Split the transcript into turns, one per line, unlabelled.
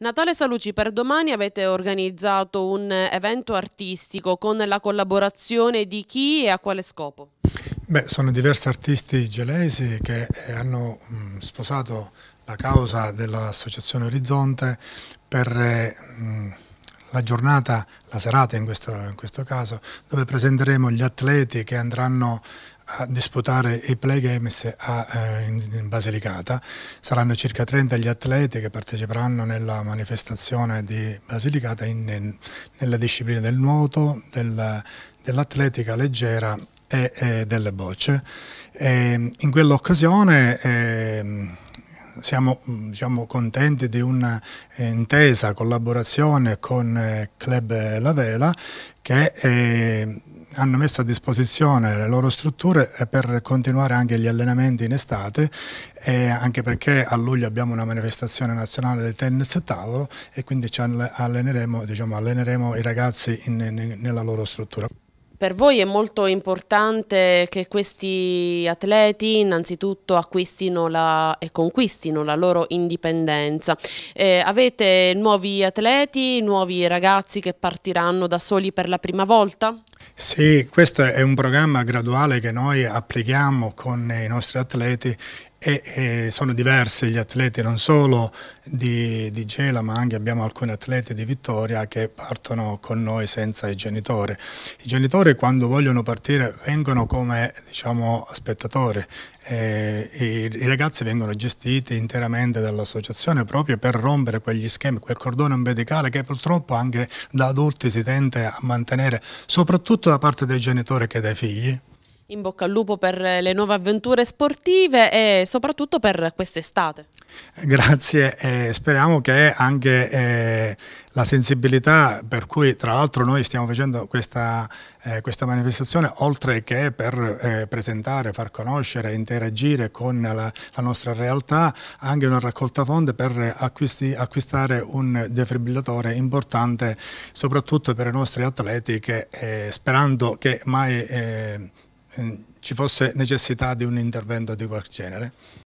Natale Saluci per domani avete organizzato un evento artistico con la collaborazione di chi e a quale scopo?
Beh, sono diversi artisti gelesi che eh, hanno mh, mm, sposato la causa dell'Associazione Orizzonte per mh, eh, mm, la giornata, la serata in questo, in questo caso, dove presenteremo gli atleti che andranno a disputare i playgames a, eh, in Basilicata. Saranno circa 30 gli atleti che parteciperanno nella manifestazione di Basilicata in, in, nella disciplina del nuoto, del, dell'atletica leggera e, e, delle bocce. E, in quell'occasione eh, siamo diciamo, contenti di un'intesa eh, collaborazione con eh, Club La Vela che eh, hanno messo a disposizione le loro strutture eh, per continuare anche gli allenamenti in estate anche perché a luglio abbiamo una manifestazione nazionale del tennis a tavolo e quindi ci alleneremo, diciamo, alleneremo i ragazzi in, in, nella loro struttura
per voi è molto importante che questi atleti innanzitutto acquistino la, e conquistino la loro indipendenza. Eh, avete nuovi atleti, nuovi ragazzi che partiranno da soli per la prima volta?
Sì, questo è un programma graduale che noi applichiamo con i nostri atleti e, e sono diversi gli atleti non solo di, di, Gela ma anche abbiamo alcuni atleti di Vittoria che partono con noi senza i genitori. I genitori quando vogliono partire vengono come diciamo, spettatori, eh, i, i, ragazzi vengono gestiti interamente dall'associazione proprio per rompere quegli schemi, quel cordone umbilicale che purtroppo anche da adulti si tende a mantenere soprattutto da parte dei genitori che dai figli
in bocca al lupo per le nuove avventure sportive e soprattutto per quest'estate.
Grazie, eh, speriamo che anche eh, la sensibilità per cui tra l'altro noi stiamo facendo questa, eh, questa manifestazione, oltre che per eh, presentare, far conoscere, interagire con la, la, nostra realtà, anche una raccolta fonde per acquisti, acquistare un defibrillatore importante soprattutto per i nostri atleti che eh, sperando che mai eh, Ehm, ci fosse necessità di un intervento di quel genere.